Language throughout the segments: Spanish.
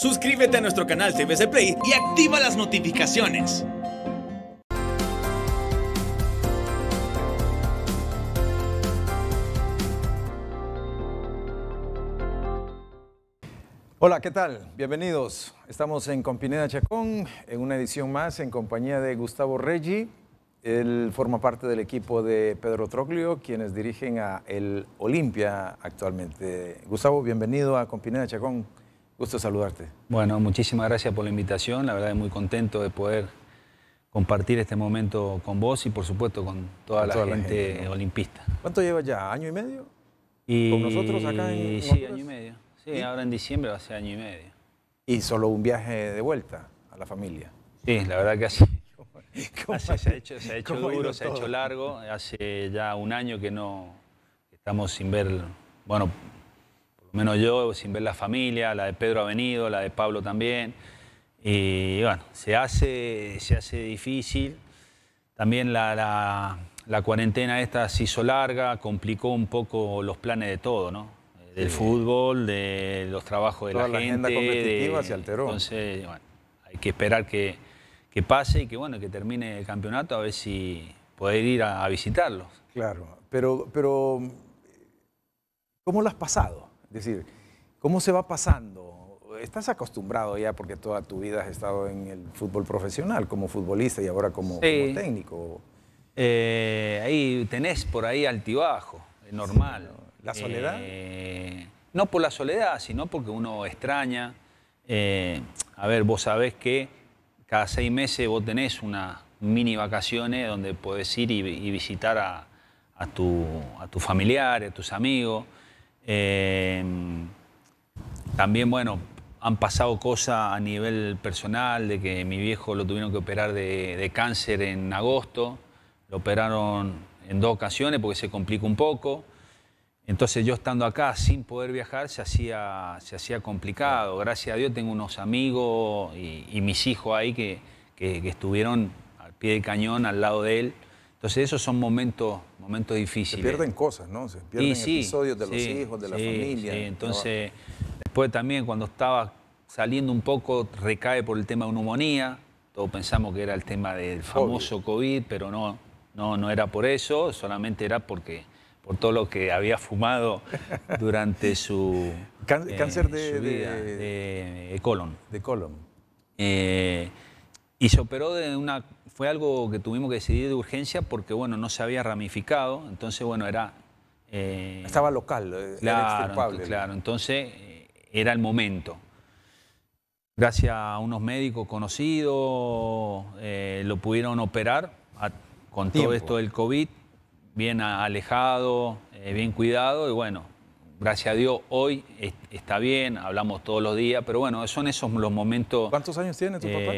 Suscríbete a nuestro canal TVC Play y activa las notificaciones. Hola, ¿qué tal? Bienvenidos. Estamos en Compineda Chacón, en una edición más, en compañía de Gustavo Reggi. Él forma parte del equipo de Pedro Troglio, quienes dirigen a el Olimpia actualmente. Gustavo, bienvenido a Compineda Chacón. Gusto saludarte. Bueno, muchísimas gracias por la invitación. La verdad es muy contento de poder compartir este momento con vos y por supuesto con toda, la, gente olimpista. ¿Cuánto lleva ya? ¿Año y medio? Y... ¿Con nosotros acá en Sí, año y medio. Sí, ahora en diciembre va a ser año y medio. ¿Y solo un viaje de vuelta a la familia? Sí, la verdad que así. se ha hecho, duro, se ha hecho largo. Hace ya un año que no estamos sin ver, bueno, menos yo, sin ver la familia, la de Pedro ha venido, la de Pablo también. Y bueno, se hace, se hace difícil. También la, cuarentena esta se hizo larga, complicó un poco los planes de todo, ¿no? Del fútbol, de los trabajos de la, gente. La agenda competitiva se alteró. Entonces, bueno, hay que esperar que, pase y que, bueno, que termine el campeonato a ver si poder ir a, visitarlos. Claro, pero, pero ¿cómo lo has pasado? Es decir, ¿cómo se va pasando? Estás acostumbrado ya porque toda tu vida has estado en el fútbol profesional, como futbolista y ahora como, técnico. Eh, ahí tenés por ahí altibajo, normal. ¿La soledad? Eh, no por la soledad, sino porque uno extraña. Eh, a ver, vos sabés que cada seis meses vos tenés unas mini vacaciones donde puedes ir y, visitar a, a, tu, a tus familiares, a tus amigos. Em, también, bueno, han pasado cosas a nivel personal, de que mi viejo lo tuvieron que operar de, cáncer en agosto, lo operaron en dos ocasiones porque se complica un poco. Entonces yo estando acá sin poder viajar se hacía, se hacía complicado. Gracias a Dios tengo unos amigos y, mis hijos ahí que, que estuvieron al pie del cañón, al lado de él. Entonces esos son momentos, momentos difíciles. Se pierden cosas, ¿no? Se pierden episodios de los hijos, de la familia. Sí, entonces después también cuando estaba saliendo un poco recae por el tema de neumonía. Todos pensamos que era el tema del famoso COVID, pero no, no, no era por eso, solamente era porque por todo lo que había fumado durante su eh, cáncer de, colon. De colon. Eh, y se operó de una fue algo que tuvimos que decidir de urgencia porque, bueno, no se había ramificado, entonces, bueno, era... Eh, Estaba local, claro, eh, era Claro, entonces eh, era el momento. Gracias a unos médicos conocidos, lo pudieron operar con todo esto del COVID, bien alejado, bien cuidado, y bueno, gracias a Dios, hoy está bien, hablamos todos los días, pero bueno, son esos los momentos... ¿Cuántos años tiene tu papá?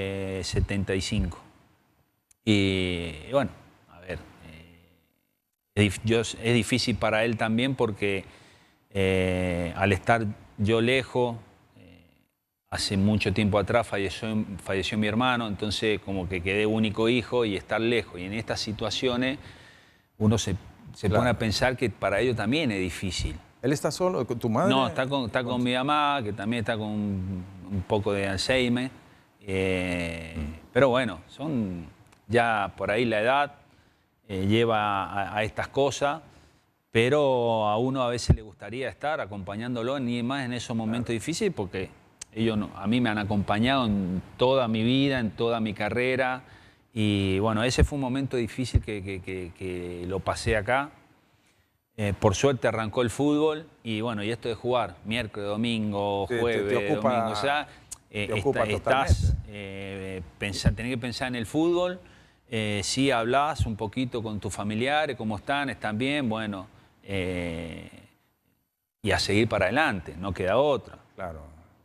75. Y bueno, a ver, eh, es difícil para él también porque eh, al estar yo lejos, eh, hace mucho tiempo atrás falleció, falleció mi hermano, entonces como que quedé único hijo y estar lejos. Y en estas situaciones uno se, se pone a pensar que para ellos también es difícil. ¿Él está solo? ¿Con tu madre? No, está con, está con, mi mamá, que también está con un poco de Alzheimer. Mm. Pero bueno, son ya por ahí la edad eh, lleva a, estas cosas, pero a uno a veces le gustaría estar acompañándolo, ni más en esos momentos difíciles, porque ellos no, a mí me han acompañado en toda mi vida, en toda mi carrera, y bueno, ese fue un momento difícil que, que, que, lo pasé acá. Eh, por suerte arrancó el fútbol y bueno, y esto de jugar miércoles, domingo, jueves, domingo, o sea, eh, estás, eh, tenés que pensar en el fútbol, eh, si hablas un poquito con tus familiares, cómo están, están bien, bueno, eh, y a seguir para adelante, no queda otra. Claro.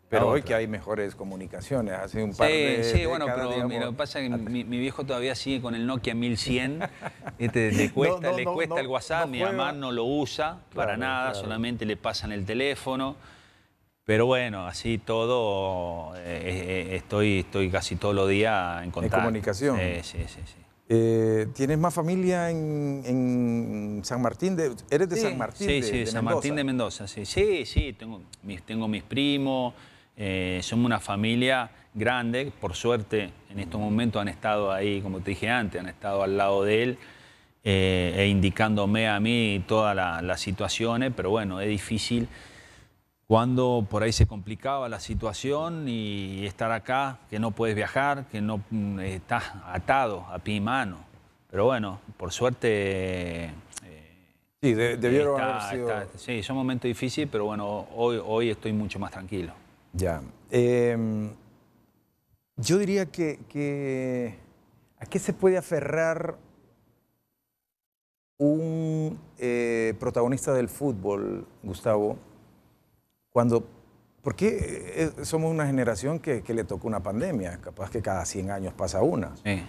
Pero hoy que hay mejores comunicaciones, hace un par de de Sí, bueno, pero lo que pasa que mi, viejo todavía sigue con el Nokia 1100, le cuesta, le cuesta el WhatsApp, mi mamá no lo usa para nada, solamente le pasan el teléfono. Pero bueno, así todo, eh, eh, estoy, estoy casi todos los días en contacto. En comunicación. sí, sí, sí. Eh, ¿Tienes más familia en, San Martín? ¿Eres de San Martín? Sí, de, sí, de San Martín de Mendoza, sí. Sí, sí, tengo mis, tengo mis primos, somos una familia grande, por suerte en estos momentos han estado ahí, como te dije antes, han estado al lado de él. e indicándome a mí todas las situaciones, pero bueno, es difícil cuando por ahí se complicaba la situación y estar acá, que no puedes viajar, que no mm, estás atado a pie y mano. Pero bueno, por suerte... Eh, sí, debieron haber sido... sí, es un momento difícil, pero bueno, hoy, hoy estoy mucho más tranquilo. Ya. Em, yo diría que... ¿A qué se puede aferrar un eh, protagonista del fútbol, Gustavo? Cuando, qué eh, eh, somos una generación que, le tocó una pandemia, capaz que cada 100 años pasa una. Es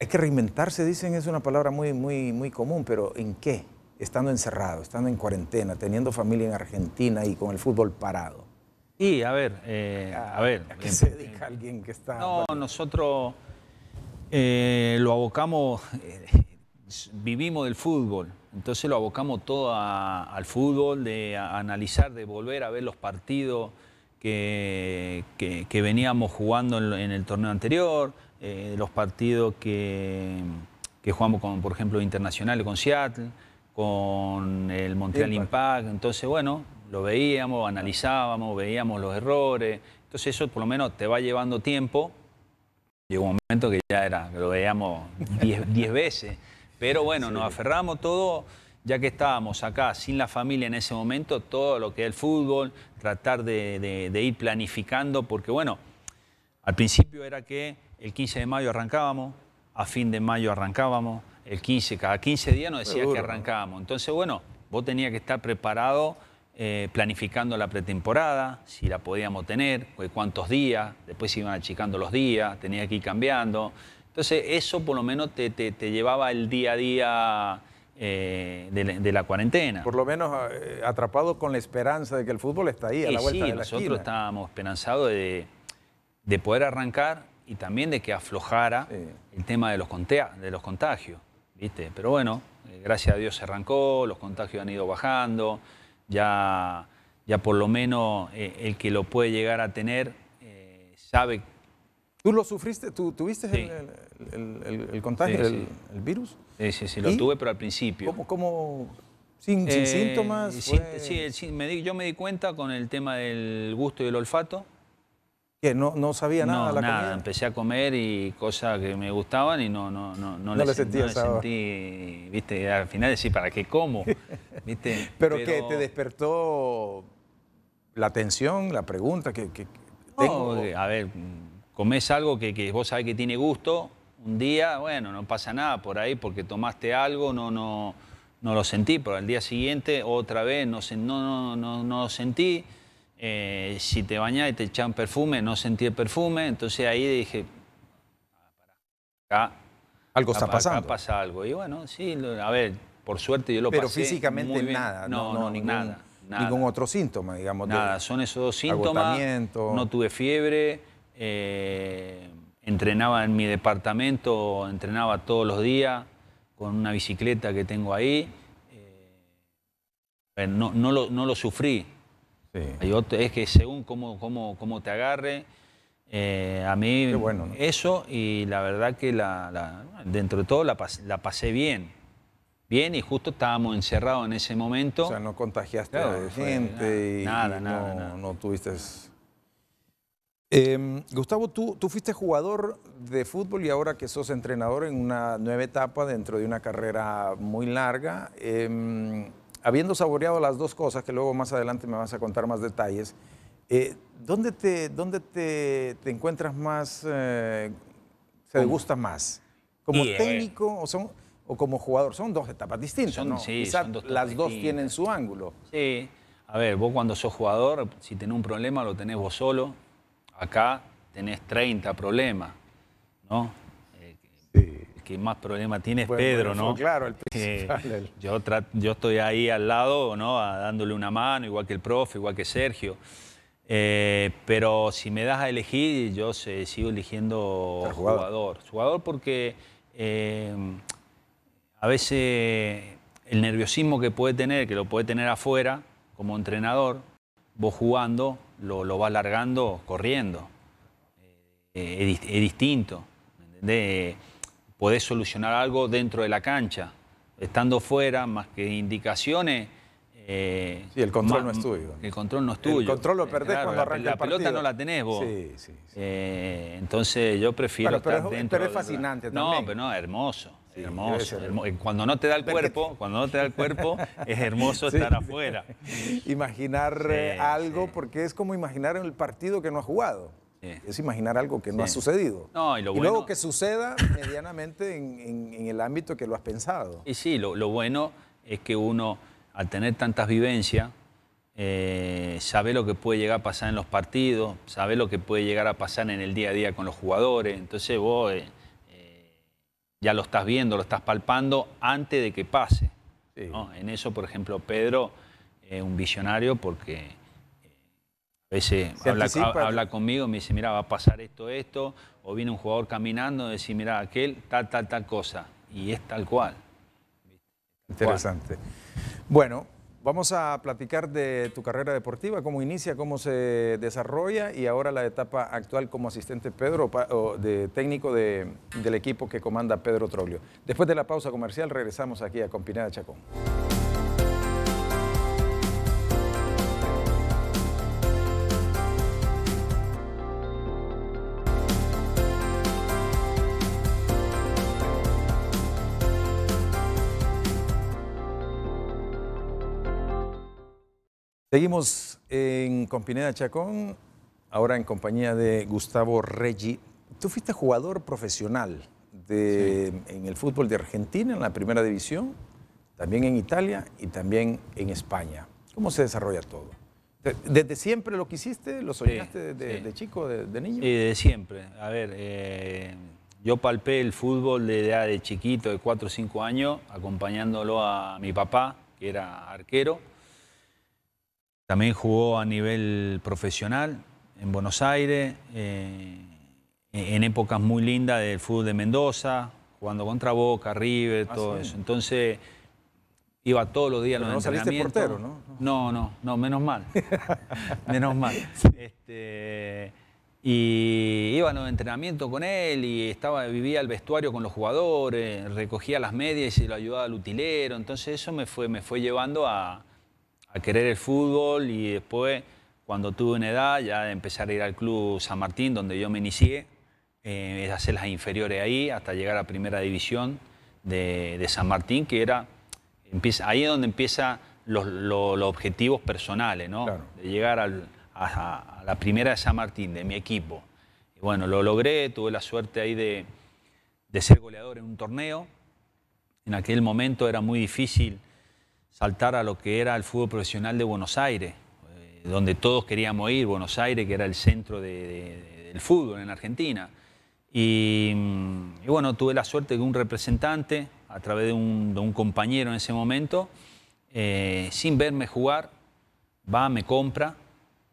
Hay que reinventarse, dicen, es una palabra muy, muy, muy común, pero ¿en qué? Estando encerrado, estando en cuarentena, teniendo familia en Argentina y con el fútbol parado. Y a ver, eh, a ver. ¿A qué se dedica alguien que está.? No, nosotros lo abocamos, vivimos del fútbol. Entonces lo abocamos todo al fútbol, de analizar, de volver a ver los partidos que, veníamos jugando en, el torneo anterior, eh, los partidos que, jugamos con, por ejemplo, Internacional con Seattle, con el Montreal Impact. Entonces, bueno, lo veíamos, analizábamos, veíamos los errores. Entonces eso por lo menos te va llevando tiempo. Llegó un momento que ya era, lo veíamos 10 veces. Pero bueno, nos aferramos todo, ya que estábamos acá sin la familia en ese momento, todo lo que es el fútbol, tratar de, ir planificando, porque bueno, al principio era que el 15 de mayo arrancábamos, a fin de mayo arrancábamos, el 15, cada 15 días nos decía que arrancábamos. Entonces, bueno, vos tenías que estar preparado eh, planificando la pretemporada, si la podíamos tener, pues, cuántos días, después se iban achicando los días, tenía que ir cambiando. Entonces eso por lo menos te, llevaba el día a día eh, de, la cuarentena. Por lo menos eh, atrapado con la esperanza de que el fútbol está ahí, a la vuelta de la nosotros estábamos esperanzados de, poder arrancar y también de que aflojara el tema de los, de los contagios, ¿viste? Pero bueno, eh, gracias a Dios se arrancó, los contagios han ido bajando, ya, ya por lo menos el que lo puede llegar a tener sabe... ¿Tú lo sufriste? ¿Tú tuviste el el, contagio, El, virus. Sí, sí, sí, lo tuve, pero al principio. ¿Cómo? sin, eh, síntomas? Sí, yo me di cuenta con el tema del gusto y el olfato. ¿Qué? ¿No, sabía nada? de la nada. Empecé a comer y cosas que me gustaban y no, no, no, no, no le sentí, viste, al final decía, ¿para qué como? ¿Viste? ¿Pero, que te despertó la atención, la pregunta que, tengo? a ver, comés algo que, que vos sabés que tiene gusto, un día, bueno, no pasa nada por ahí porque tomaste algo, no, no, no lo sentí, pero al día siguiente otra vez no, no, no, no lo sentí. Eh, si te bañás y te echan perfume, no sentí el perfume, entonces ahí dije, ah, algo está pasando. pasa algo. Y bueno, sí, a ver, por suerte yo lo pero pasé. Pero físicamente nada, no, no, ningún, nada, Ningún otro síntoma, digamos. Nada, son esos dos síntomas. No tuve fiebre. Eh, entrenaba en mi departamento, entrenaba todos los días con una bicicleta que tengo ahí. Eh, no, no, lo, sufrí. es que según cómo, cómo, cómo te agarre, eh, a mí eso y la verdad que la, dentro de todo la, la pasé bien. Bien, y justo estábamos encerrados en ese momento. O sea, no contagiaste a la gente nada, y, nada, no tuviste Em, Gustavo, tú, fuiste jugador de fútbol y ahora que sos entrenador en una nueva etapa dentro de una carrera muy larga, em, habiendo saboreado las dos cosas, que luego más adelante me vas a contar más detalles, eh, ¿dónde, te, dónde te, encuentras más, se eh, te gusta más? ¿Como eh, técnico o, son, o como jugador? Son dos etapas distintas, ¿no? las dos tienen su ángulo. Sí. A ver, vos cuando sos jugador, si tenés un problema lo tenés vos solo, Acá tenés 30 problemas, ¿no? Eh, que más problema tienes, Pedro, ¿no? Claro, el eh, Yo, estoy ahí al lado, ¿no? dándole una mano, igual que el profe, igual que Sergio. Eh, pero si me das a elegir, yo sigo eligiendo jugador. Jugador porque em, a veces el nerviosismo que puede tener, que lo puede tener afuera como entrenador, vos jugando, lo, va alargando corriendo. Eh, es, distinto. de Podés solucionar algo dentro de la cancha. Estando fuera, más que indicaciones. Eh, el control no es tuyo. El control no es tuyo. El control lo eh, perdés cuando arranca la, pelota no la tenés vos. Sí, sí, eh, entonces yo prefiero. estar dentro pero, es, fascinante No, pero no, hermoso hermoso, eh, Cuando no te da el cuerpo, cuando no te da el cuerpo, es hermoso estar afuera. Imaginar eh, algo, porque es como imaginar el partido que no has jugado. Es imaginar algo que no ha sucedido. y, luego que suceda medianamente en, el ámbito que lo has pensado. Y sí, lo, bueno es que uno, al tener tantas vivencias, eh, sabe lo que puede llegar a pasar en los partidos, sabe lo que puede llegar a pasar en el día a día con los jugadores. Entonces vos ya lo estás viendo, lo estás palpando antes de que pase. En eso, por ejemplo, Pedro es un visionario porque eh, a veces habla, conmigo me dice, mira, va a pasar esto, esto, o viene un jugador caminando y dice, mira, aquel, tal, tal, tal cosa, y es tal cual. Interesante. Bueno, Vamos a platicar de tu carrera deportiva, cómo inicia, cómo se desarrolla y ahora la etapa actual como asistente Pedro, o de técnico del equipo que comanda Pedro Troglio. Después de la pausa comercial regresamos aquí a Compinada Chacón. Seguimos en Compineda Chacón, ahora en compañía de Gustavo Reggi. Tú fuiste jugador profesional en el fútbol de Argentina, en la primera división, también en Italia y también en España. ¿Cómo se desarrolla todo? ¿Desde siempre lo quisiste? ¿Lo soñaste de, chico, de, niño? Sí, de siempre. A ver, eh, yo palpé el fútbol desde edad de chiquito, de 4 o 5 años, acompañándolo a mi papá, que era arquero también jugó a nivel profesional en Buenos Aires, eh, en épocas muy lindas del fútbol de Mendoza, jugando contra Boca, River, ah, todo eso. Entonces iba todos los días a los no Saliste portero, ¿no? No, no, menos mal. menos mal. Este, y iba a los entrenamientos con él y estaba, vivía el vestuario con los jugadores, recogía las medias y lo ayudaba al utilero. Entonces eso me fue, me fue llevando a, a querer el fútbol y después, cuando tuve una edad, ya empezar a ir al club San Martín, donde yo me inicié, eh, hacer las inferiores ahí hasta llegar a primera división de, San Martín, que era ahí es donde empiezan los, objetivos personales, ¿no? De llegar a, la primera de San Martín, de mi equipo. Y bueno, lo logré, tuve la suerte ahí de, de ser goleador en un torneo. En aquel momento era muy difícil saltar a lo que era el fútbol profesional de Buenos Aires, eh, donde todos queríamos ir, Buenos Aires, que era el centro del fútbol en Argentina. Y, mm, bueno, tuve la suerte de un representante, a través de un, compañero en ese momento, eh, sin verme jugar, va, me compra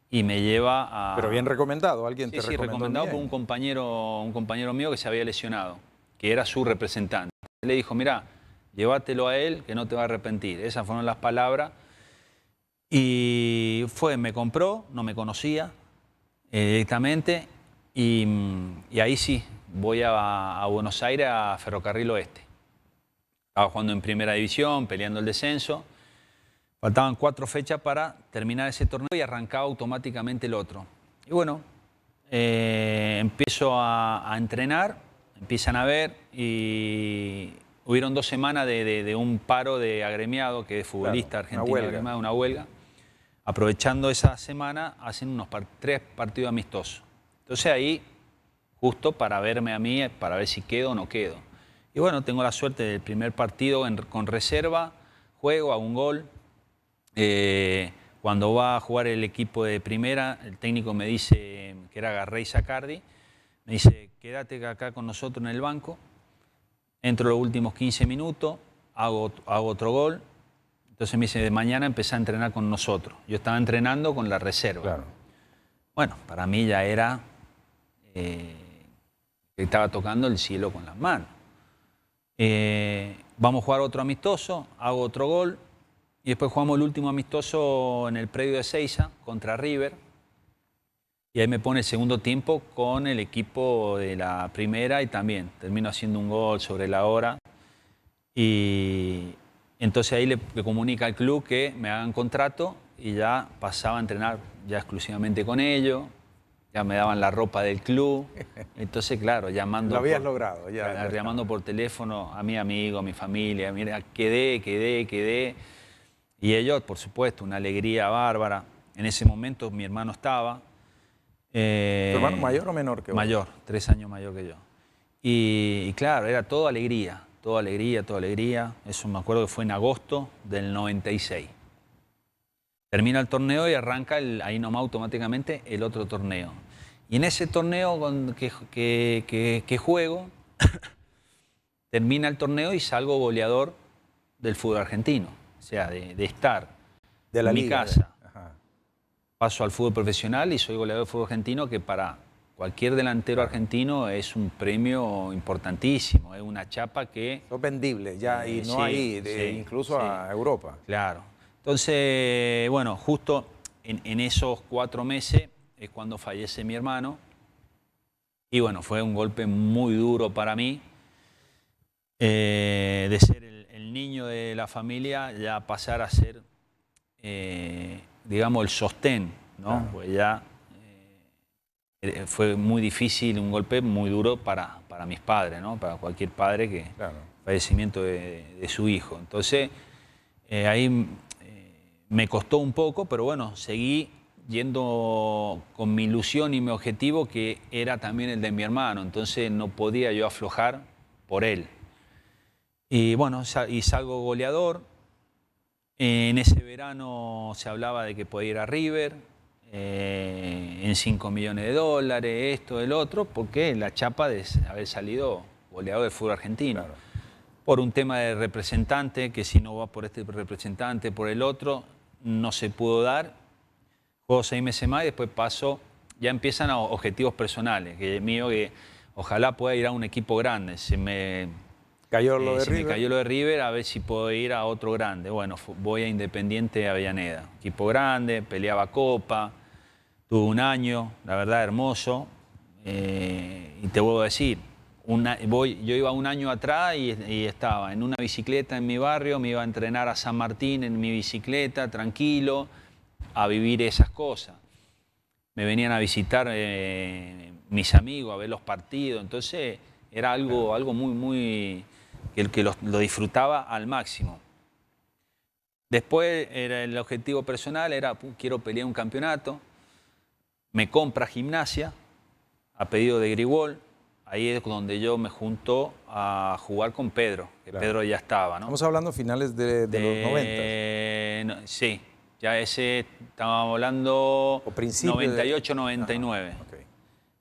y me lleva a... Pero bien recomendado, alguien sí, te sí, recomendado por un compañero, un compañero mío que se había lesionado, que era su representante. Le dijo, mira, llévatelo a él, que no te va a arrepentir. Esas fueron las palabras. Y fue, me compró, no me conocía eh, directamente, mm, y, ahí sí, voy a, Buenos Aires, a Ferrocarril Oeste. Estaba jugando en primera división, peleando el descenso. Faltaban cuatro fechas para terminar ese torneo y arrancaba automáticamente el otro. Y bueno, eh, empiezo a, a entrenar, empiezan a ver y hubieron dos semanas de, un paro de agremiado, que es futbolista argentino, una una huelga. Aprovechando esa semana, hacen unos tres partidos amistosos. Entonces ahí, justo para verme a mí, para ver si quedo o no quedo. Y bueno, tengo la suerte del primer partido con reserva, juego a un gol. Eh, cuando va a jugar el equipo de primera, el técnico me dice que era Garrey Sacardi, me dice, quédate acá con nosotros en el banco entro los últimos 15 minutos, hago, hago otro gol. Entonces me dice, de mañana empecé a entrenar con nosotros. Yo estaba entrenando con la reserva. Bueno, para mí ya era eh, estaba tocando el cielo con las manos. Eh, vamos a jugar otro amistoso, hago otro gol y después jugamos el último amistoso en el predio de Seiza contra River y ahí me pone segundo tiempo con el equipo de la primera y también termino haciendo un gol sobre la hora. Y entonces ahí le, comunica al club que me hagan contrato y ya pasaba a entrenar ya exclusivamente con ellos, ya me daban la ropa del club. Entonces, claro, llamando. Lo habías por, logrado, ya. Llamando por teléfono a mi amigo, a mi familia, mira, quedé, quedé, quedé. Y ellos, por supuesto, una alegría bárbara. En ese momento mi hermano estaba, ¿Tu eh, hermano mayor o menor que vos? Mayor, tres años mayor que yo. Y, claro, era todo alegría, toda alegría, toda alegría. Eso me acuerdo que fue en agosto del 96. Termina el torneo y arranca ahí nomás automáticamente el otro torneo. Y en ese torneo con, que, juego, termina el torneo y salgo goleador del fútbol argentino. O sea, de, estar de la en mi casa, paso al fútbol profesional y soy goleador de fútbol argentino, que para cualquier delantero argentino es un premio importantísimo, es una chapa que... Es vendible ya, y eh, no sí, eh, incluso a Europa. Claro. Entonces, bueno, justo en, esos cuatro meses es cuando fallece mi hermano. Y bueno, fue un golpe muy duro para mí. Eh, de ser el, niño de la familia, ya pasar a ser digamos, el sostén, ¿no? Pues ya eh, eh, fue muy difícil, un golpe muy duro para, mis padres, ¿no? Para cualquier padre que... padecimiento Fallecimiento de, su hijo. Entonces, eh, ahí me costó un poco, pero bueno, seguí yendo con mi ilusión y mi objetivo, que era también el de mi hermano. Entonces, no podía yo aflojar por él. Y bueno, y salgo goleador, en ese verano se hablaba de que podía ir a River, eh, en 5 millones de dólares, esto, el otro, porque la chapa de haber salido goleado del fútbol argentino. Por un tema de representante, que si no va por este representante, por el otro, no se pudo dar. Juego seis meses más y después pasó ya empiezan a objetivos personales, que es mío que ojalá pueda ir a un equipo grande. Se me Cayó lo eh, de River. me cayó lo de River, a ver si puedo ir a otro grande. Bueno, voy a Independiente Avellaneda. Equipo grande, peleaba Copa, tuve un año, la verdad, hermoso. Eh, y te vuelvo a decir, una, voy, yo iba un año atrás y, estaba en una bicicleta en mi barrio, me iba a entrenar a San Martín en mi bicicleta, tranquilo, a vivir esas cosas. Me venían a visitar eh, mis amigos, a ver los partidos, entonces era algo, algo muy, muy el que lo, disfrutaba al máximo. Después era el objetivo personal era, quiero pelear un campeonato, me compra gimnasia a pedido de Grigol, ahí es donde yo me junto a jugar con Pedro, que Pedro ya estaba. ¿no? Estamos hablando finales de, los 90. sí, ya ese estábamos hablando 98, 99.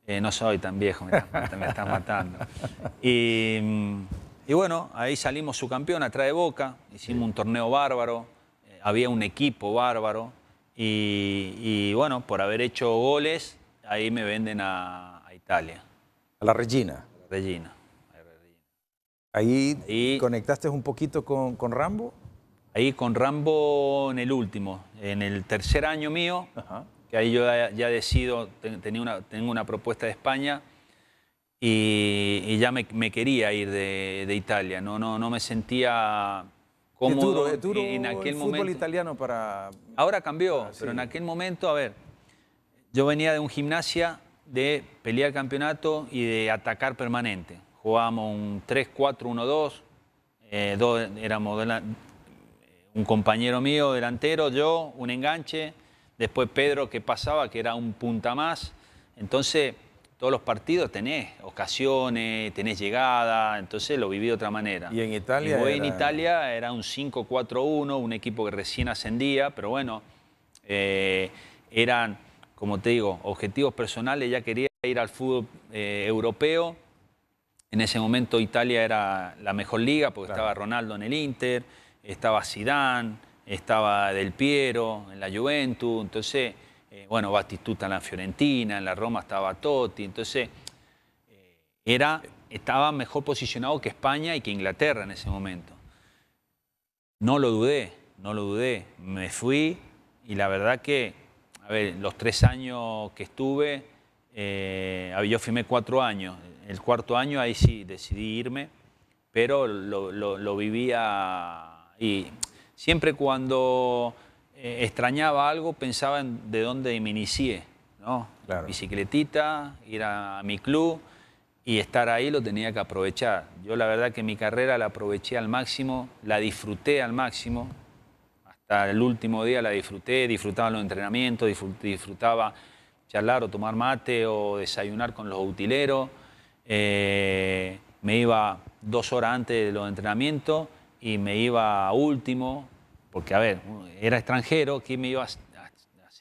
Eh, no soy tan viejo, me estás, me estás matando. Y mm, y bueno, ahí salimos su campeón, de Boca, hicimos un torneo bárbaro, eh, había un equipo bárbaro y, bueno, por haber hecho goles, ahí me venden a, Italia. A la Regina. Regina. Ahí, conectaste un poquito con, Rambo. Ahí con Rambo en el último, en el tercer año mío, que ahí yo ya, decido, tengo una propuesta de España y, ya me, quería ir de, Italia, no, no, no me sentía cómodo en aquel fútbol italiano para... Ahora cambió, ah, pero en aquel momento, a ver, yo venía de un gimnasia de pelear campeonato y de atacar permanente. Jugábamos un 3-4-1-2, eh, dos, éramos un compañero mío delantero, yo, un enganche, después Pedro que pasaba, que era un punta más. Entonces todos los partidos tenés ocasiones, tenés llegada, entonces lo viví de otra manera. ¿Y en Italia? Y en Italia era un 5-4-1, un equipo que recién ascendía, pero bueno, eh, eran, como te digo, objetivos personales, ya quería ir al fútbol eh, europeo. En ese momento Italia era la mejor liga porque estaba Ronaldo en el Inter, estaba Zidane, estaba Del Piero en la Juventus, entonces eh, bueno, Batistuta en la Fiorentina, en la Roma estaba Totti, entonces eh, era, estaba mejor posicionado que España y que Inglaterra en ese momento. No lo dudé, no lo dudé, me fui y la verdad que, a ver, los tres años que estuve, eh, yo firmé cuatro años, el cuarto año ahí sí decidí irme, pero lo, lo vivía y siempre cuando eh, extrañaba algo, pensaba en de dónde me inicié. ¿no? Bicicletita, ir a, mi club y estar ahí lo tenía que aprovechar. Yo la verdad que mi carrera la aproveché al máximo, la disfruté al máximo. Hasta el último día la disfruté, disfrutaba los entrenamientos, disfrutaba charlar o tomar mate o desayunar con los utileros. Eh, me iba dos horas antes de los entrenamientos y me iba último porque, a ver, era extranjero, ¿quién me iba a hacer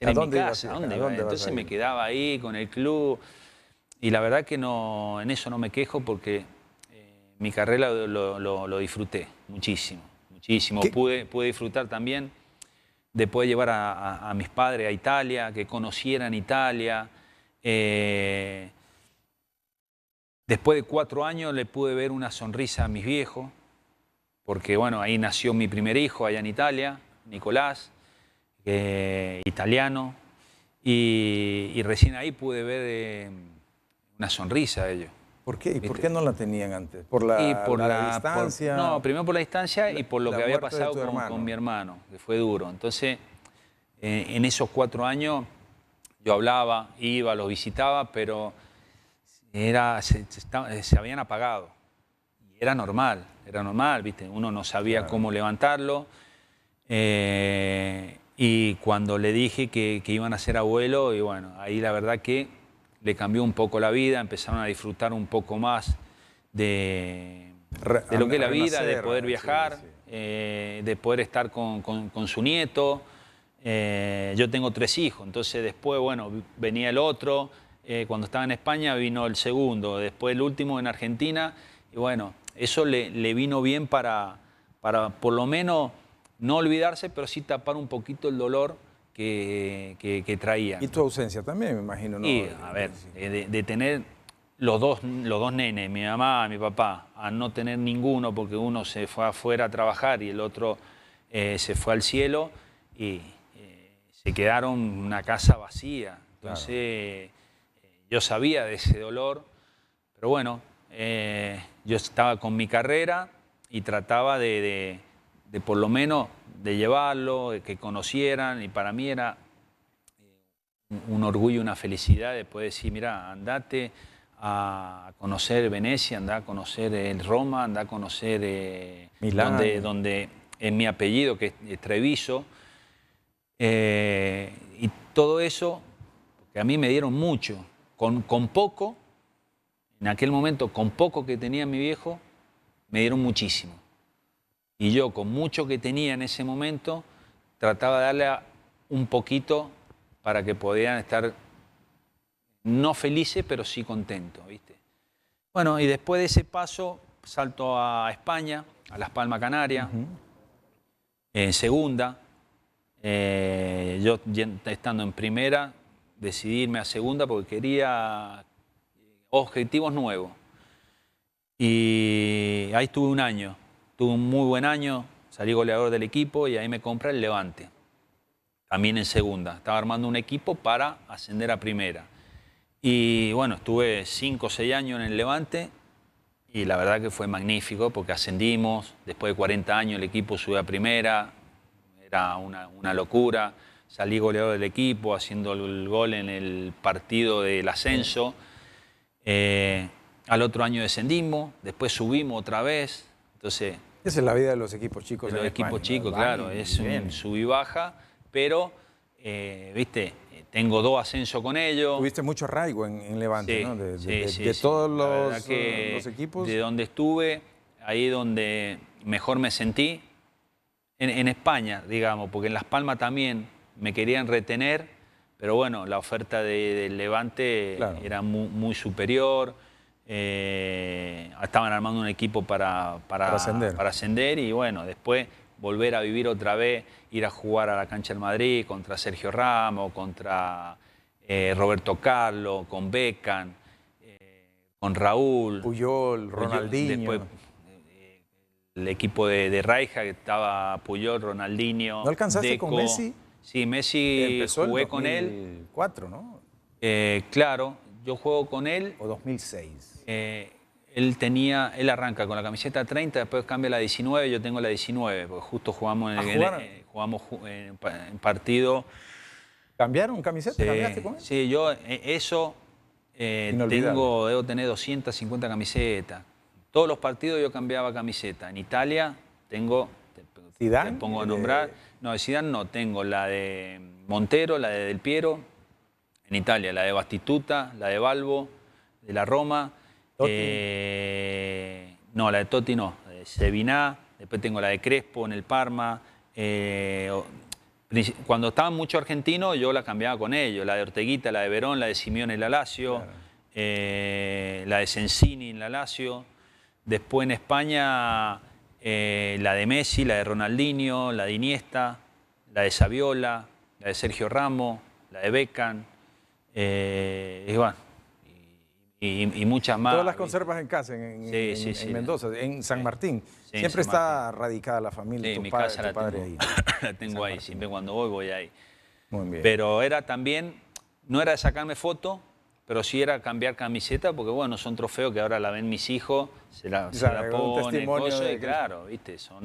en casa? dónde, Entonces me quedaba ahí con el club. Y la verdad que no, en eso no me quejo porque eh, mi carrera lo, disfruté muchísimo, muchísimo. Pude, disfrutar también de poder llevar a, mis padres a Italia, que conocieran Italia. Eh, después de cuatro años le pude ver una sonrisa a mis viejos porque bueno, ahí nació mi primer hijo allá en Italia, Nicolás, eh, italiano, y, recién ahí pude ver eh, una sonrisa de ellos. ¿Por qué? ¿Y por qué no la tenían antes? ¿Por la, distancia? no, primero por la distancia y por lo que había pasado con, mi hermano, que fue duro. Entonces, eh, en esos cuatro años yo hablaba, iba, los visitaba, pero era, se habían apagado era normal, era normal, ¿viste? Uno no sabía cómo levantarlo. Eh, y cuando le dije que, iban a ser abuelo, y bueno, ahí la verdad que le cambió un poco la vida, empezaron a disfrutar un poco más de, lo que es la vida, de poder viajar, eh, de poder estar con, su nieto. Eh, yo tengo tres hijos, entonces después, bueno, venía el otro, cuando estaba en España vino el segundo, después el último en Argentina, y bueno, eso le, vino bien para, para por lo menos no olvidarse, pero sí tapar un poquito el dolor que, traía. Y tu ausencia también, me imagino, ¿no? Y, a ver, eh, de, tener los dos, los dos nenes, mi mamá, mi papá, a no tener ninguno porque uno se fue afuera a trabajar y el otro eh, se fue al cielo y eh, se quedaron una casa vacía. Entonces, yo sabía de ese dolor, pero bueno, yo estaba con mi carrera y trataba de, por lo menos de llevarlo, que conocieran y para mí era un orgullo, una felicidad de poder decir, mira, andate a conocer Venecia, anda a conocer el eh, Roma, anda a conocer eh, Donde, es mi apellido, que es Treviso, eh, y todo eso, que a mí me dieron mucho, con, con poco en aquel momento, con poco que tenía mi viejo, me dieron muchísimo. Y yo, con mucho que tenía en ese momento, trataba de darle un poquito para que podían estar no felices, pero sí contentos, ¿viste? Bueno, y después de ese paso, salto a España, a Las Palmas Canarias, en segunda. Eh, yo estando en primera, decidí irme a segunda porque quería objetivos nuevos. Y ahí estuve un año, tuve un muy buen año, salí goleador del equipo y ahí me compra el Levante, también en segunda. Estaba armando un equipo para ascender a primera. Y bueno, estuve cinco o 6 años en el Levante y la verdad que fue magnífico porque ascendimos, después de 40 años el equipo sube a primera, era una, locura, salí goleador del equipo haciendo el gol en el partido del ascenso. Eh, al otro año descendimos, después subimos otra vez. Entonces, Esa es la vida de los equipos chicos. los equipos chicos, claro, es sub y baja, pero, eh, viste, tengo dos ascensos con ellos. Tuviste mucho arraigo en, Levante, De, todos los, equipos. De donde estuve, ahí donde mejor me sentí, en España, digamos, porque en Las Palmas también me querían retener pero bueno, la oferta del Levante era muy, superior. Eh, estaban armando un equipo para, para, ascender. y bueno, después volver a vivir otra vez, ir a jugar a la cancha del Madrid contra Sergio Ramos, contra eh, Roberto Carlos, con Beckham, eh, con Raúl. Puyol, Ronaldinho. Después, el equipo de, Raija, que estaba Puyol, Ronaldinho. ¿No alcanzaste con Messi? Sí, Messi jugué con él. 2004, ¿no? Eh, claro, yo juego con él. O 2006. Eh, él tenía, él arranca con la camiseta 30, después cambia la 19, yo tengo la 19, porque justo jugamos en, el, partido. ¿Cambiaron camiseta? ¿Cambiaste con él? Sí, yo eh, eso tengo, debo tener 250 camisetas. Todos los partidos yo cambiaba camiseta. En Italia tengo Zidane. pongo a eh, nombrar. No, de no tengo. La de Montero, la de Del Piero, en Italia. La de Bastituta, la de Balbo, de la Roma. Eh, no, la de Totti no. De Seviná. Después tengo la de Crespo en el Parma. Eh, cuando estaban muchos argentinos, yo la cambiaba con ellos. La de Orteguita, la de Verón, la de Simeón en la Lazio, la de Sensini en la Lazio. Después en España eh, la de Messi, la de Ronaldinho, la de Iniesta, la de Saviola, la de Sergio Ramos, la de Beckham, eh, y, muchas más. Todas las conservas en casa, en, Mendoza, en San Martín. siempre está radicada la familia, tu, mi padre, casa la tengo, ahí. la tengo ahí, siempre cuando voy, voy ahí. Muy bien. Pero era también, no era de sacarme foto, pero si era cambiar camiseta porque, bueno, son trofeos que ahora la ven mis hijos, se la, claro, claro, viste, son,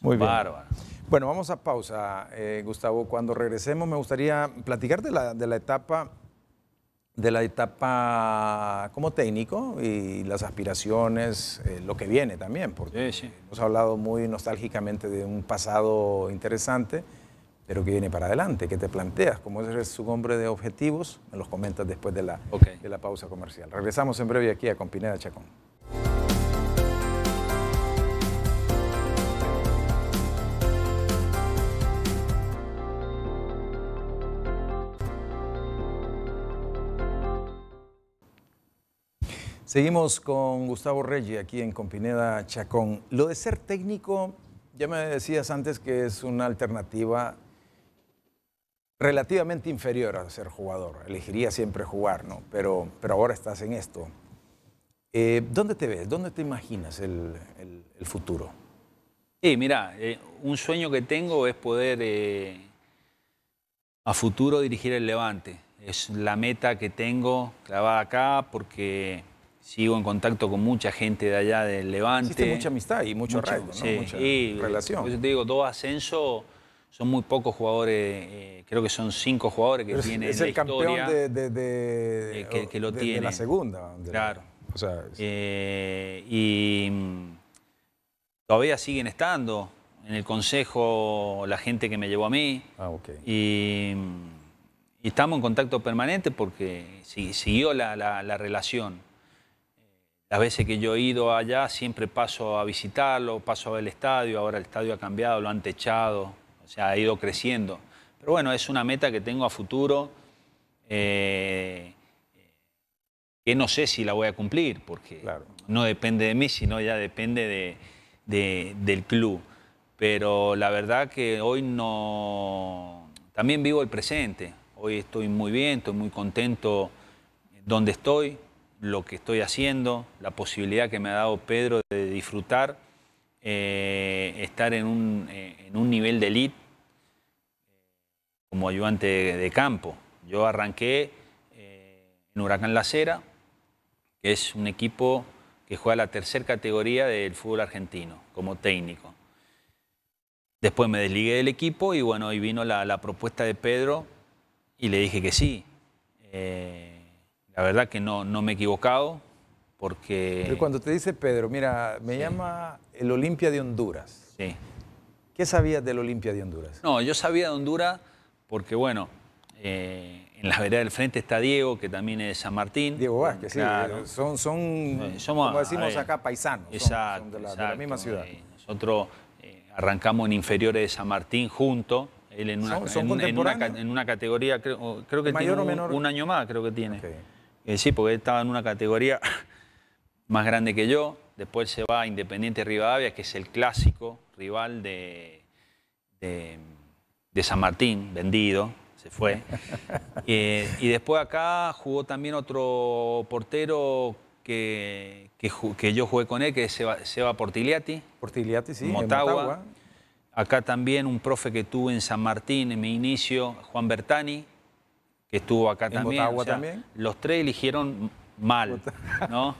Muy bárbaros. Bueno, vamos a pausa, eh, Gustavo. Cuando regresemos me gustaría platicarte de la, de la etapa de la etapa como técnico y las aspiraciones, eh, lo que viene también, porque hemos hablado muy nostálgicamente de un pasado interesante pero que viene para adelante, que te planteas, como eres su hombre de objetivos, me los comentas después de la, la pausa comercial. Regresamos en breve aquí a Compineda Chacón. Seguimos con Gustavo Reggi aquí en Compineda Chacón. Lo de ser técnico, ya me decías antes que es una alternativa relativamente inferior a ser jugador. Elegiría siempre jugar, ¿no? Pero, pero ahora estás en esto. Eh, ¿Dónde te ves? ¿Dónde te imaginas el, futuro? Sí, mira, eh, un sueño que tengo es poder eh, a futuro dirigir el Levante. Es la meta que tengo clavada acá porque sigo en contacto con mucha gente de allá del Levante. mucha amistad y mucho, mucha relación. Por eso te digo, todo ascenso son muy pocos jugadores, eh, creo que son cinco jugadores que el tienen. Es el de, eh, que, lo la segunda. claro. Eh, y mm, todavía siguen estando. En el consejo, la gente que me llevó a mí. Ah, mm, Y, estamos en contacto permanente porque siguió la, la relación. Las veces que yo he ido allá siempre paso a visitarlo, paso a ver el estadio, ahora el estadio ha cambiado, lo han techado, se ha ido creciendo. Pero bueno, es una meta que tengo a futuro, eh, que no sé si la voy a cumplir, porque no depende de mí, sino ya depende del club. Pero la verdad que hoy no... También vivo el presente. Hoy estoy muy bien, estoy muy contento donde estoy, lo que estoy haciendo, la posibilidad que me ha dado Pedro de disfrutar eh, estar eh, en un, nivel de elite eh, como ayudante de, campo. Yo arranqué en Huracán La que es un equipo que juega la tercera categoría del fútbol argentino como técnico. Después me desligué del equipo y bueno, y vino la, propuesta de Pedro y le dije que sí. la verdad que no, no me he equivocado, porque... Pero cuando te dice Pedro, mira, me llama el Olimpia de Honduras. Sí. ¿Qué sabías del Olimpia de Honduras? No, yo sabía de Honduras porque, bueno, eh, en la vereda del frente está Diego, que también es de San Martín. Diego Vázquez, claro. sí. Eh, son, son somos, como decimos acá, paisanos. Exacto, de, la, misma eh, ciudad. nosotros arrancamos en inferiores de San Martín juntos. Él en una, categoría, creo, creo que ¿Mayor tiene o menor? Un, año más, creo que tiene. sí, porque él estaba en una categoría más grande que yo. Después se va a Independiente Rivadavia, que es el clásico rival de, de, San Martín, vendido, se fue. Eh, y después acá jugó también otro portero que, que, yo jugué con él, que se va a Portigliati. Portigliati, sí. Acá también un profe que tuve en San Martín en mi inicio, Juan Bertani, que estuvo acá en también. también. Los tres eligieron mal, ¿no?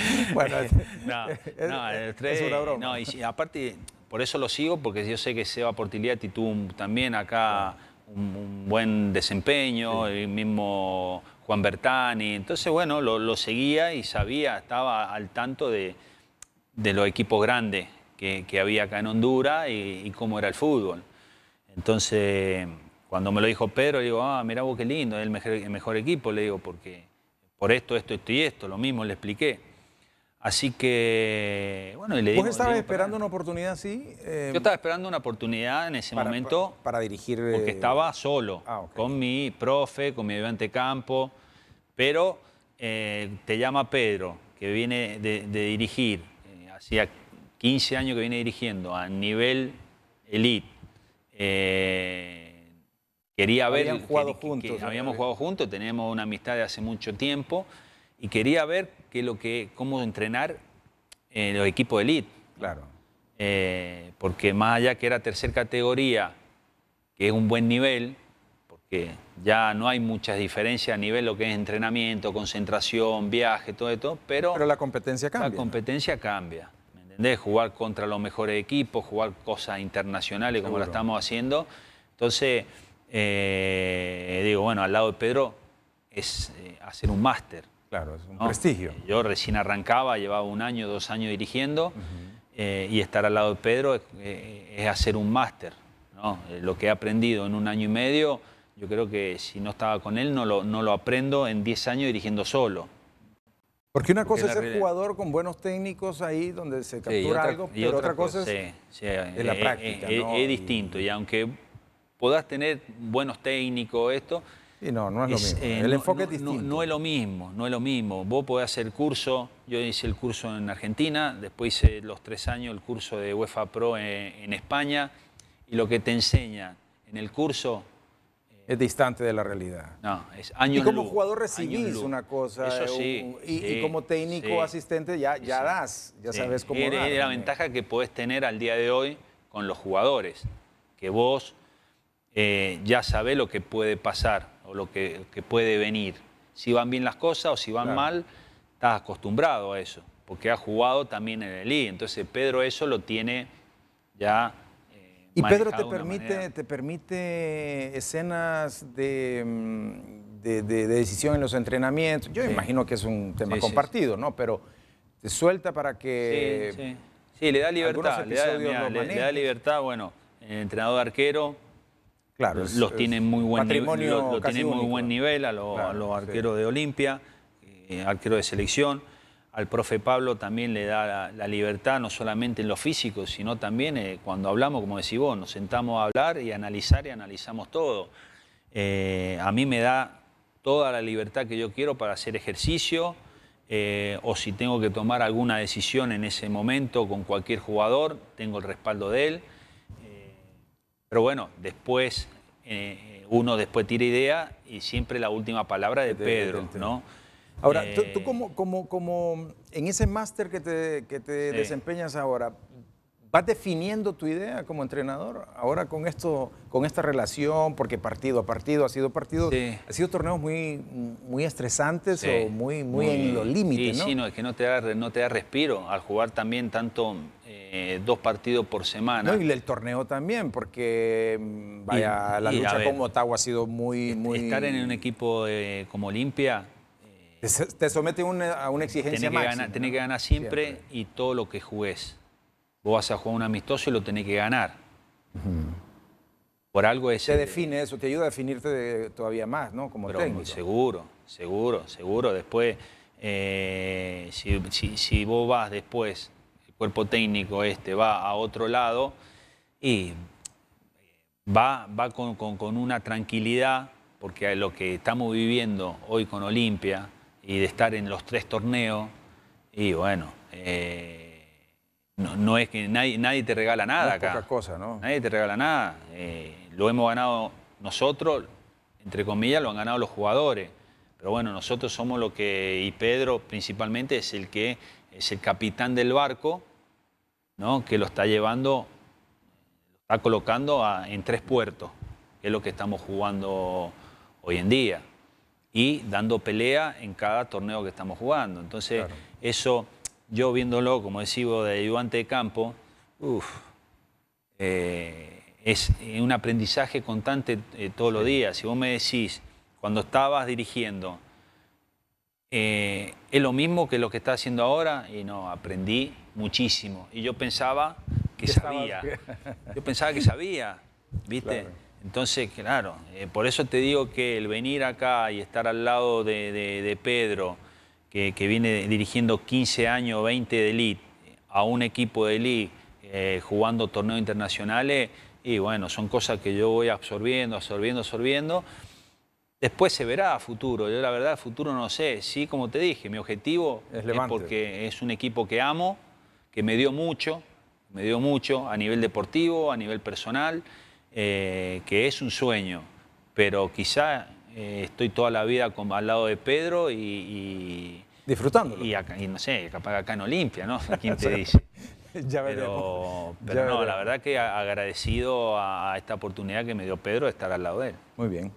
bueno, no, no, el una broma. No, y, aparte, por eso lo sigo, porque yo sé que Seba Portiliati tuvo también acá un, buen desempeño, el mismo Juan Bertani. Entonces, bueno, lo, seguía y sabía, estaba al tanto de, los equipos grandes que, había acá en Honduras y, cómo era el fútbol. Entonces, cuando me lo dijo Pedro, digo, ah, mira, vos qué lindo, es el mejor, el mejor equipo, le digo, porque por esto, esto, esto y esto, lo mismo le expliqué. Así que, bueno, y le digo, ¿Vos estabas esperando una oportunidad así? Eh, Yo estaba esperando una oportunidad en ese momento. Para, dirigir... Porque eh, estaba solo, ah, con mi profe, con mi ayudante campo, pero eh, te llama Pedro, que viene de, de dirigir, hacía 15 años que viene dirigiendo a nivel elite. Quería ver. jugado habíamos jugado juntos, teníamos una amistad de hace mucho tiempo y quería ver lo que, cómo entrenar eh, los equipos de elite. Claro. Eh, porque más allá que era tercera categoría, que es un buen nivel, porque ya no hay muchas diferencias a nivel lo que es entrenamiento, concentración, viaje, todo esto, pero... Pero la competencia cambia. La competencia cambia, ¿me entendés? Jugar contra los mejores equipos, jugar cosas internacionales como lo estamos haciendo. Entonces eh, digo, bueno, al lado de Pedro es eh, hacer un máster. Claro, es un prestigio. Eh, yo recién arrancaba, llevaba un año, dos años dirigiendo, y estar al lado de Pedro es, hacer un máster. ¿no? lo que he aprendido en un año y medio, yo creo que si no estaba con él, no lo, no lo aprendo en 10 años dirigiendo solo. Porque una cosa es ser jugador con buenos técnicos ahí donde se captura algo, y pero otra, cosa, es, la práctica. es distinto, y aunque podás tener buenos técnicos, esto. Y no, no es, lo mismo. Eh, el enfoque es distinto. No, es lo mismo, no es lo mismo. Vos podés hacer el curso, yo hice el curso en Argentina, después hice los tres años el curso de UEFA Pro en, España, y lo que te enseña en el curso eh, es distante de la realidad. No, es año Y como jugador recibís una cosa. Eso eh, sí, y, como técnico asistente ya, ya das, ya sabes cómo Es la ventaja que podés tener al día de hoy con los jugadores, que vos eh, ya sabe lo que puede pasar o lo que, puede venir. Si van bien las cosas o si van mal, estás acostumbrado a eso, porque ha jugado también en el I. Entonces Pedro eso lo tiene ya... Eh, y Pedro te permite, te permite escenas mm, de, de, decisión en los entrenamientos. Yo imagino que es un tema compartido, ¿no? Pero te suelta para que... Sí, le da libertad. Le da, da libertad, bueno, el entrenador arquero Claro, los tienen muy buen nivel, lo, muy buen nivel a, los arqueros de Olimpia, eh, arqueros de selección. Al profe Pablo también le da la, libertad, no solamente en lo físico, sino también eh, cuando hablamos, como decís vos, nos sentamos a hablar y analizar y analizamos todo. Eh, a mí me da toda la libertad que yo quiero para hacer ejercicio o si tengo que tomar alguna decisión en ese momento con cualquier jugador, tengo el respaldo de él. Pero bueno, después eh, uno después tira idea y siempre la última palabra de Pedro, ¿no? Ahora, tú, eh, como, como, como, en ese máster que te, desempeñas ahora, ¿vas definiendo tu idea como entrenador? Ahora con esto, con esta relación, porque partido a partido ha sido partido, ha sido torneos muy, muy estresantes o muy, muy, en los límites, ¿no? Sí, es que no te da, no te da respiro al jugar también tanto eh, dos partidos por semana. y el torneo también, porque mm, vaya, la lucha con Motagua ha sido muy, muy... Estar en un equipo eh, como Olimpia... Eh, te somete a una exigencia tenés Que ganar, siempre, y todo lo que jugues. Vos vas a jugar un amistoso y lo tenés que ganar. Por algo ese... Te define eso, te ayuda a definirte todavía más, ¿no? Como pero Seguro, seguro, seguro. Después, si vos vas después cuerpo técnico este va a otro lado y va, va con, una tranquilidad, porque lo que estamos viviendo hoy con Olimpia y de estar en los tres torneos, y bueno, eh, no, es que nadie, te regala nada acá. cosas, ¿no? Nadie te regala nada. Eh, lo hemos ganado nosotros, entre comillas, lo han ganado los jugadores. Pero bueno, nosotros somos lo que, y Pedro principalmente es el que es el capitán del barco que lo está llevando, lo está colocando en tres puertos, que es lo que estamos jugando hoy en día, y dando pelea en cada torneo que estamos jugando. Entonces, eso, yo viéndolo, como decía, de ayudante de campo, eh, es un aprendizaje constante eh, todos los días. Si vos me decís, cuando estabas dirigiendo, eh, es lo mismo que lo que está haciendo ahora y no, aprendí muchísimo. Y yo pensaba que sabía. Yo pensaba que sabía, ¿viste? Entonces, claro, eh, por eso te digo que el venir acá y estar al lado de, Pedro, que, viene dirigiendo 15 años, 20 de elite, a un equipo de elite eh, jugando torneos internacionales, y bueno, son cosas que yo voy absorbiendo, absorbiendo, absorbiendo. Después se verá a futuro. Yo la verdad, futuro no sé. Sí, como te dije, mi objetivo es, porque es un equipo que amo, que me dio mucho, me dio mucho a nivel deportivo, a nivel personal, eh, que es un sueño. Pero quizá eh, estoy toda la vida con, al lado de Pedro y... disfrutando. Disfrutándolo. Y, no sé, acá en Olimpia, ¿no? ¿Quién te dice? ya Pero, no, la verdad que agradecido a esta oportunidad que me dio Pedro de estar al lado de él. Muy bien.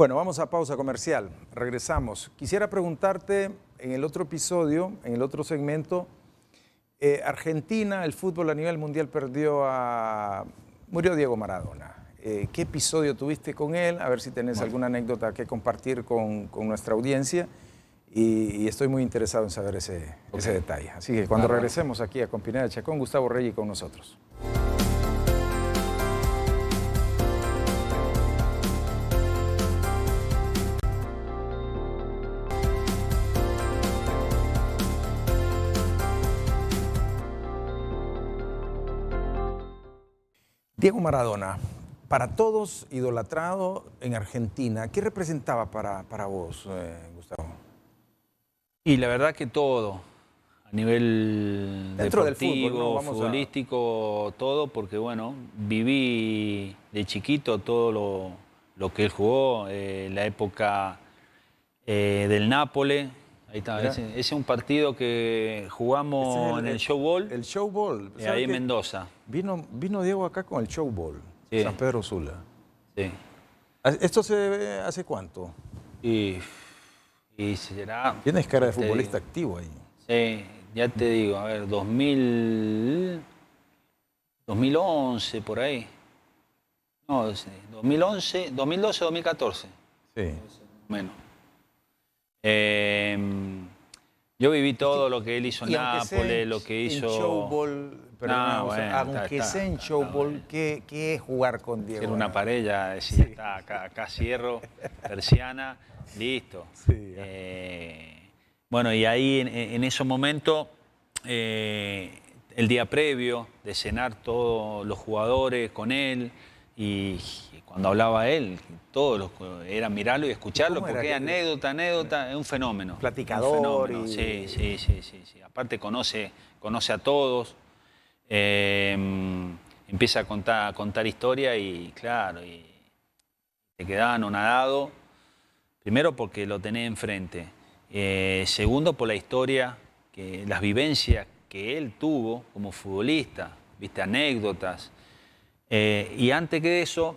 Bueno, vamos a pausa comercial, regresamos. Quisiera preguntarte en el otro episodio, en el otro segmento, eh, Argentina, el fútbol a nivel mundial perdió a... murió Diego Maradona. Eh, ¿Qué episodio tuviste con él? A ver si tenés alguna anécdota que compartir con, nuestra audiencia. Y, estoy muy interesado en saber ese, detalle. Así que cuando regresemos aquí a de Chacón, Gustavo Reyes con nosotros. Diego Maradona, para todos idolatrado en Argentina, ¿qué representaba para, para vos, eh, Gustavo? Y la verdad que todo, a nivel Dentro deportivo, futbolístico, todo, porque bueno, viví de chiquito todo lo, que él jugó, eh, la época eh, del Nápoles, Ahí está, ese, es un partido que jugamos en el, el ball. El showball. Eh, ahí en Mendoza. Vino, vino Diego acá con el Show sí. San Pedro Sula. Sí. Ah, ¿Esto se debe hace cuánto? Y, y será... Tienes cara de futbolista activo ahí. Sí, ya te digo, a ver, 2000, 2011, por ahí. No, 2011, 2012, 2014. Sí. Menos. Em, yo viví todo lo que él hizo en Nápoles, lo que hizo... En showball, pero no, aunque sea en showball, ¿qué, es jugar con Diego? Era una pareja, decir, está, acá, cierro, persiana, listo. Eh, bueno, y ahí en, ese momento, eh, el día previo, de cenar todos los jugadores con él y cuando hablaba él, todos los, era mirarlo y escucharlo, porque anécdota, anécdota, es un fenómeno. Platicador. Un Sí, sí, sí, sí, Aparte conoce, conoce a todos, em, empieza a contar, a contar historia y claro, y te anonadado. Primero porque lo tenía enfrente. Eh, segundo por la historia, que, las vivencias que él tuvo como futbolista, viste, anécdotas. Eh, y antes que eso,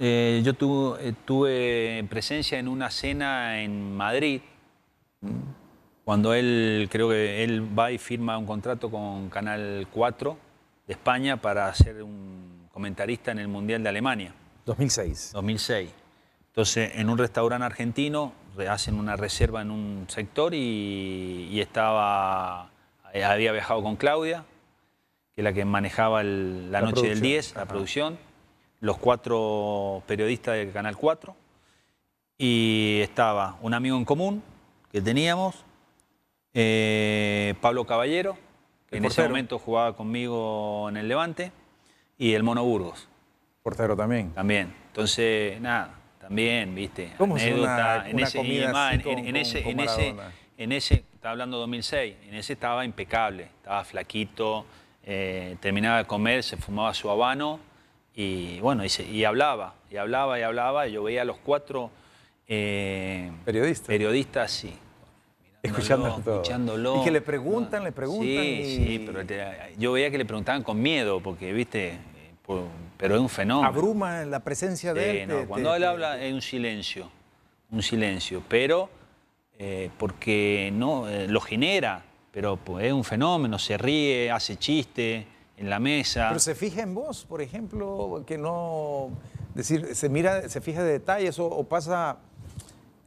eh, yo eh, tuve, presencia en una cena en Madrid, cuando él, creo que él va y firma un contrato con Canal 4 de España para ser un comentarista en el Mundial de Alemania. 2006. 2006. Entonces, en un restaurante argentino, hacen una reserva en un sector y, estaba, había viajado con Claudia, que es la que manejaba la, noche del 10, la producción los cuatro periodistas del Canal 4 y estaba un amigo en común que teníamos, eh, Pablo Caballero, que en ese momento jugaba conmigo en el Levante, y el Mono Burgos. Portero también. También. Entonces, nada, también, viste, ¿Cómo anécdota, en ese, en, ese, en ese, en ese, estaba hablando 2006, en ese estaba impecable, estaba flaquito, eh, terminaba de comer, se fumaba su habano y bueno, y, hablaba, y hablaba, y hablaba, y yo veía a los cuatro eh, periodistas. Periodistas, sí. Escuchándolo, Y que le preguntan, le preguntan. Sí, sí, pero yo veía que le preguntaban con miedo, porque, viste, pues, pero es un fenómeno. Abruma la presencia de él. cuando él habla es un silencio, un silencio, pero eh, porque no eh, lo genera, pero pues, es un fenómeno, se ríe, hace chistes en la mesa. Pero se fija en vos, por ejemplo, que no. Decir, se mira, se fija de detalles o, pasa.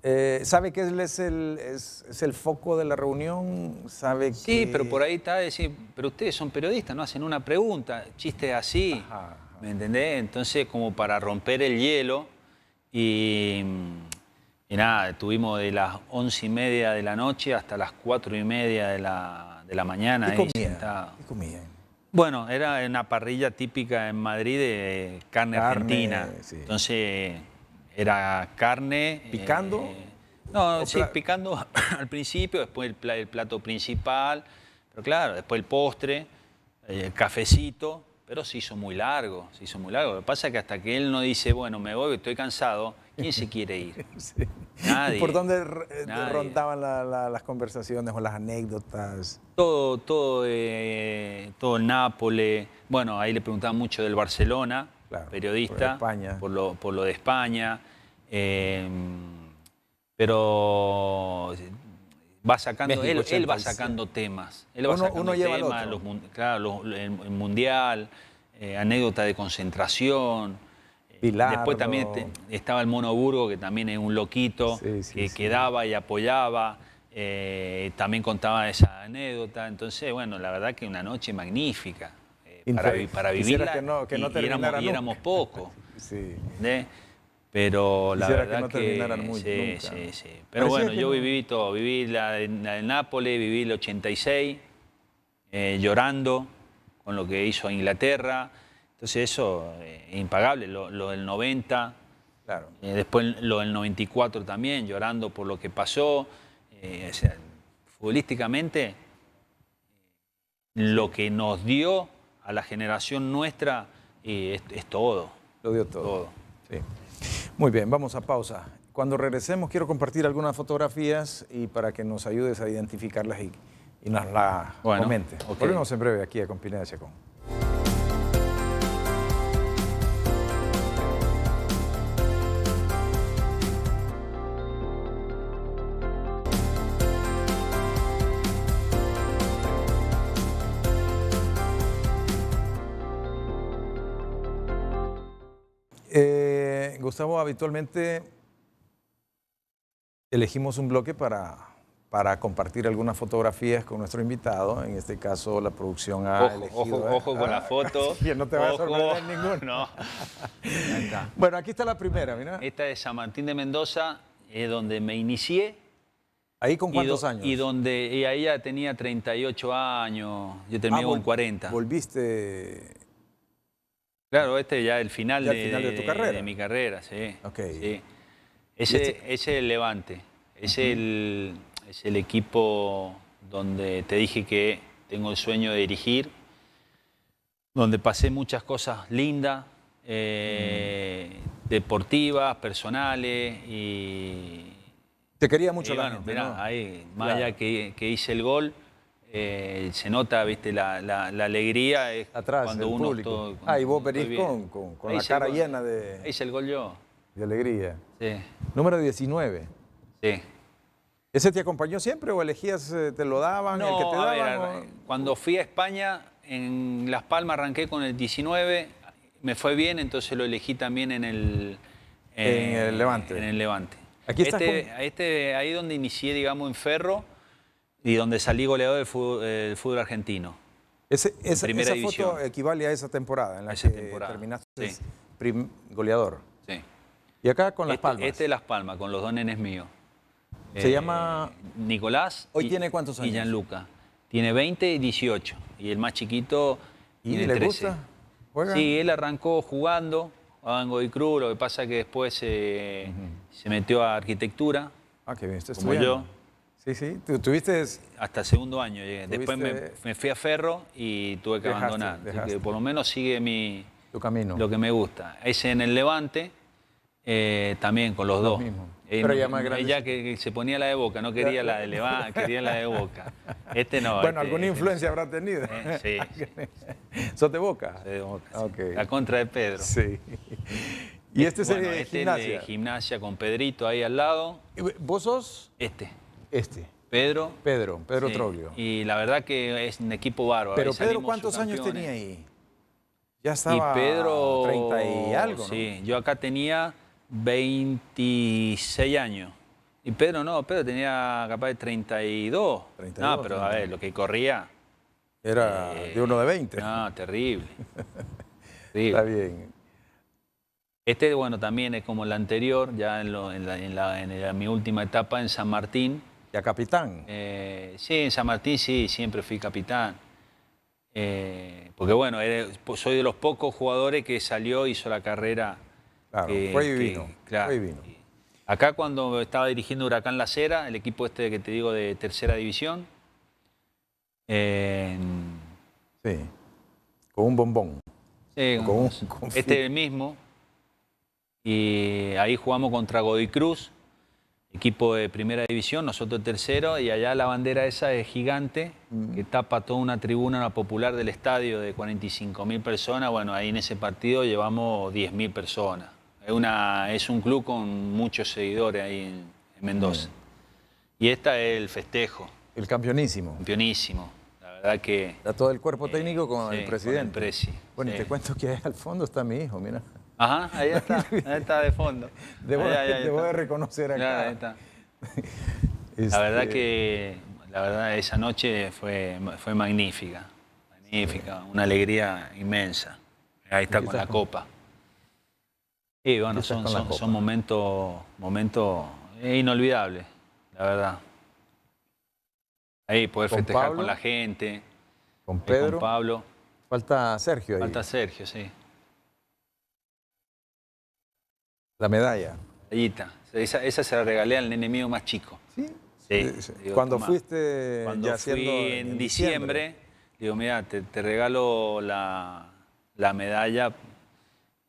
Eh, sabe que es el, es, el foco de la reunión, sabe sí, pero por ahí está decir, pero ustedes son periodistas, no hacen una pregunta, chiste así, ¿me entendés? Entonces, como para romper el hielo, y, y, nada, estuvimos de las once y media de la noche hasta las cuatro y media de la, de la mañana. ¿Y ahí ¿Y bueno, era una parrilla típica en Madrid de carne, argentina. Entonces, era carne. ¿Picando? Eh, no, sí, picando al principio, después el, plato principal, pero claro, después el postre, eh, el cafecito, pero se hizo muy largo, se hizo muy largo. Lo que pasa es que hasta que él no dice, bueno, me voy, estoy cansado, ¿Quién se quiere ir? Nadie. ¿Por dónde eh, rondaban las conversaciones o las anécdotas? Todo, todo, eh, todo Nápoles. Bueno, ahí le preguntaban mucho del Barcelona, periodista, por, lo, de España. Em, pero va sacando, él, va sacando temas. uno, lleva temas, los, claro, el, mundial, eh, anécdota de concentración. Después también este, estaba el Monoburgo, que también es un loquito, que, quedaba y apoyaba. Eh, también contaba esa anécdota. Entonces, bueno, la verdad que una noche magnífica. Eh, para, para vivirla que no, y, Pero la verdad que, Pero bueno, yo viví todo. Viví la de, Nápoles, viví el 86, eh, llorando con lo que hizo Inglaterra. Entonces eso es eh, impagable, lo, del 90, claro. Eh, después lo del 94 también, llorando por lo que pasó. Eh, futbolísticamente, lo que nos dio a la generación nuestra es, todo. Lo dio todo. Sí. Muy bien, vamos a pausa. Cuando regresemos quiero compartir algunas fotografías y para que nos ayudes a identificarlas y, nos las bueno, Volvemos en breve aquí a de Chacón. Gustavo, habitualmente, elegimos un bloque para, para compartir algunas fotografías con nuestro invitado. En este caso, la producción ha ojo, elegido... Ojo, ojo con la foto. Bien, no te vas a sorprender ninguno. bueno, aquí está la primera, mira. Esta es San Martín de Mendoza, es eh, donde me inicié. ¿Ahí con cuántos años? Y donde y ahí ya tenía 38 años, yo terminé ah, con 40. ¿Volviste Claro, este ya el final, el final de, tu carrera. De mi carrera, sí. Este- ese, es el Levante, es, el, es el equipo donde te dije que tengo el sueño de dirigir, donde pasé muchas cosas lindas, eh, deportivas, personales y... Te quería mucho y la ahí, más allá que, que, hice el gol, eh, se nota, viste, la, alegría Atrás, cuando uno público. ah, y vos venís con, la cara llena de... Ahí el gol yo. De alegría. Sí. Número 19. Sí. ¿Ese te acompañó siempre o elegías, eh, te lo daban, eh, Cuando fui a España, en Las Palmas arranqué con el 19, me fue bien, entonces lo elegí también en el... En, el Levante. En el Levante. Aquí está este, este, ahí donde inicié, digamos, en Ferro y donde salí goleador del fútbol, argentino. Ese, esa, esa foto equivale a esa temporada en la terminaste goleador. Sí. Y acá con Las este, Palmas. Este de Las Palmas, con los dos nenes míos. Se eh, llama... Nicolás. ¿Hoy tiene cuántos años? Y Gianluca. Tiene 20 y 18. Y el más chiquito ¿Y le Gusta? Sí, él arrancó jugando a y Cruz. Lo que pasa es que después eh, se metió a arquitectura. Ah, qué bien. Está como yo. Sí, sí. ¿Tuviste...? Hasta segundo año llegué. Después me, fui a Ferro y tuve que abandonar. por lo menos sigue mi... Tu camino. Lo que me gusta. Ese en el Levante, eh, también con los, dos. Pero ya más grande. Ella que, se ponía la de boca, no quería la de Levante, quería la de boca. Este no. Bueno, este alguna este influencia habrá tenido. Eh, sí, boca? Soy boca. La contra de Pedro. Sí. Y este sería de este gimnasia. de gimnasia con Pedrito ahí al lado. ¿Vos sos? Este. Este. Pedro. Pedro, Pedro Troglio. Y la verdad que es un equipo bárbaro. Pero Pedro, ¿cuántos años tenía ahí? Ya estaba y Pedro, 30 y algo. Sí, yo acá tenía 26 años. Y Pedro no, Pedro tenía capaz de 32. 32 no, pero a ver, lo que corría. Era eh, de uno de 20. ah terrible. Está bien. Este, bueno, también es como el anterior, ya en, lo, en, la, en mi última etapa en San Martín capitán? Eh, sí, en San Martín sí, siempre fui capitán. Eh, porque bueno, soy de los pocos jugadores que salió, hizo la carrera. fue divino. Acá cuando estaba dirigiendo Huracán La Cera, el equipo este que te digo de tercera división. sí, con un bombón. Sí, este mismo. Y ahí jugamos contra Godoy Cruz equipo de primera división, nosotros tercero, y allá la bandera esa es gigante, mm. que tapa toda una tribuna popular del estadio de 45 mil personas. Bueno, ahí en ese partido llevamos 10 mil personas. Es, una, es un club con muchos seguidores ahí en, Mendoza. Y esta es el festejo. El campeonísimo. Campeonísimo. La verdad que... Da todo el cuerpo eh, técnico con el presidente. bueno, y te cuento que al fondo está mi hijo, mira. Ajá, ahí está, ahí está de fondo. Debo, de reconocer acá. La verdad este, que la verdad esa noche fue, fue magnífica, magnífica, una alegría inmensa. Ahí está con la copa. Y bueno, son, momentos, inolvidables, la verdad. Ahí poder festejar con la gente. Con Pedro. Con Pablo. Falta Sergio Falta Sergio, sí. La medalla. Medallita. Esa, se la regalé al enemigo más chico. ¿Sí? Sí. cuando fuiste cuando fui en, diciembre, digo, mira, te, regalo la, medalla.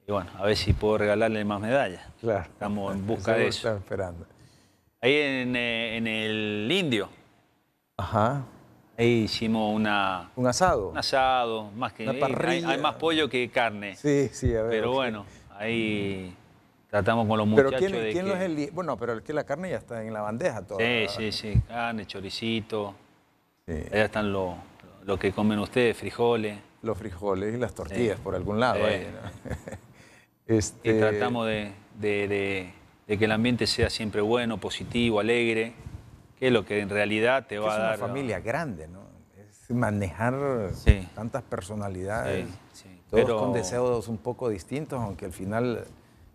Y bueno, a ver si puedo regalarle más medallas. Claro. Estamos en busca de eso. esperando. Ahí eh, en, el Indio. Ajá. Ahí hicimos una... Un asado. Un asado, más que... Una Hay, más pollo que carne. Sí, sí, a ver. Pero bueno, ahí... Tratamos con los muchachos Bueno, pero el que la carne ya está en la bandeja toda. Sí, sí, sí. Carne, choricito. Sí. Allá están los lo que comen ustedes, frijoles. Los frijoles y las tortillas por algún lado. Este tratamos de, que el ambiente sea siempre bueno, positivo, alegre, que es lo que en realidad te va a dar... Es una familia grande, ¿no? Es manejar tantas personalidades, todos Pero... con deseos un poco distintos, aunque al final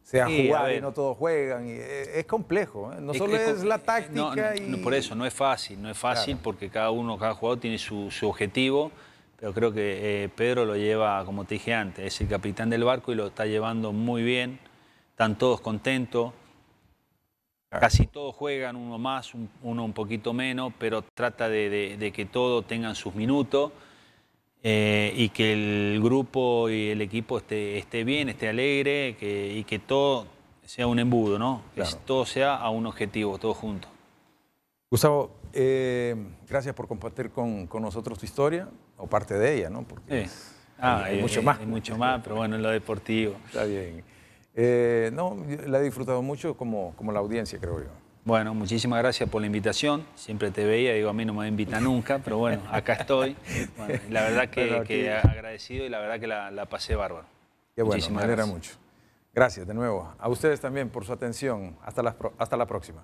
se sí, jugado y no todos juegan. Y eh, es complejo, ¿eh? no solo es, la eh, táctica. por eso, no es fácil, no es fácil porque cada uno, cada jugador tiene su, objetivo, pero creo que Pedro lo lleva, como te dije antes, es el capitán del barco y lo está llevando muy bien, están todos contentos. Casi todos juegan, uno más, uno un poquito menos, pero trata de que todos tengan sus minutos. Eh, y que el grupo y el equipo esté, esté bien, esté alegre que, y que todo sea un embudo, ¿no? Que todo sea a un objetivo, todo junto. Gustavo, eh, gracias por compartir con, nosotros tu historia, o parte de ella, ¿no? Porque ah, hay, eh, mucho más. Hay mucho más, pero bueno, en lo deportivo. Está bien. no, la he disfrutado mucho como, como la audiencia, creo yo. Bueno, muchísimas gracias por la invitación. Siempre te veía, digo, a mí no me invita nunca, pero bueno, acá estoy. la verdad que, agradecido y la verdad que la, pasé bárbaro. Qué bueno, me alegra mucho. Gracias de nuevo. A ustedes también por su atención. Hasta hasta la próxima.